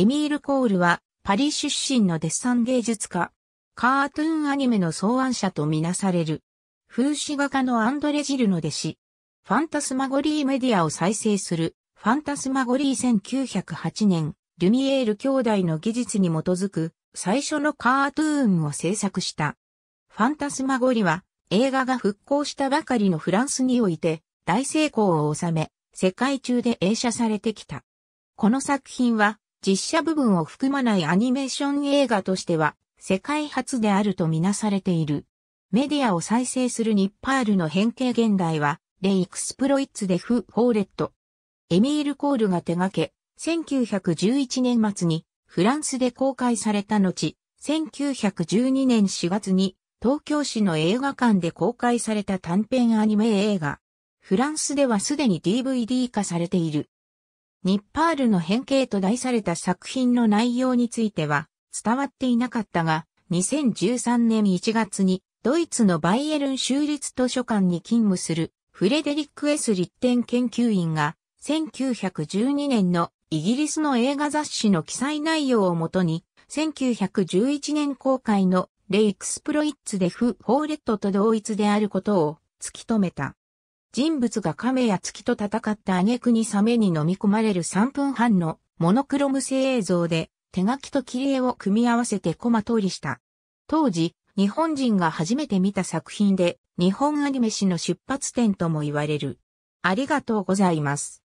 エミール・コールは、パリ出身のデッサン芸術家。カートゥーンアニメの草案者とみなされる。風刺画家のアンドレ・ジルの弟子。ファンタスマゴリーメディアを再生する。ファンタスマゴリー1908年、ルミエール兄弟の技術に基づく最初のカートゥーンを制作した。ファンタスマゴリは映画が復興したばかりのフランスにおいて大成功を収め、世界中で映写されてきた。この作品は実写部分を含まないアニメーション映画としては、世界初であるとみなされている。メディアを再生するニッパールの変形現代は、レイクスプロイッツでフ・フォーレット。エミール・コールが手掛け、1911年末にフランスで公開された後、1912年4月に東京市の映画館で公開された短編アニメ映画。フランスではすでに DVD 化されている。ニッパールの変形と題された作品の内容については伝わっていなかったが、2013年1月にドイツのバイエルン州立図書館に勤務するフレデリック・エス・リッテン研究員が1912年のイギリスの映画雑誌の記載内容をもとに1911年公開のレイクスプロイッツでフ・フォーレットと同一であることを突き止めた。人物が亀や月と戦った挙句にサメに飲み込まれる3分半のモノクロム製映像で手書きと切り絵を組み合わせてコマ通りした。当時、日本人が初めて見た作品で日本アニメ史の出発点とも言われる。ありがとうございます。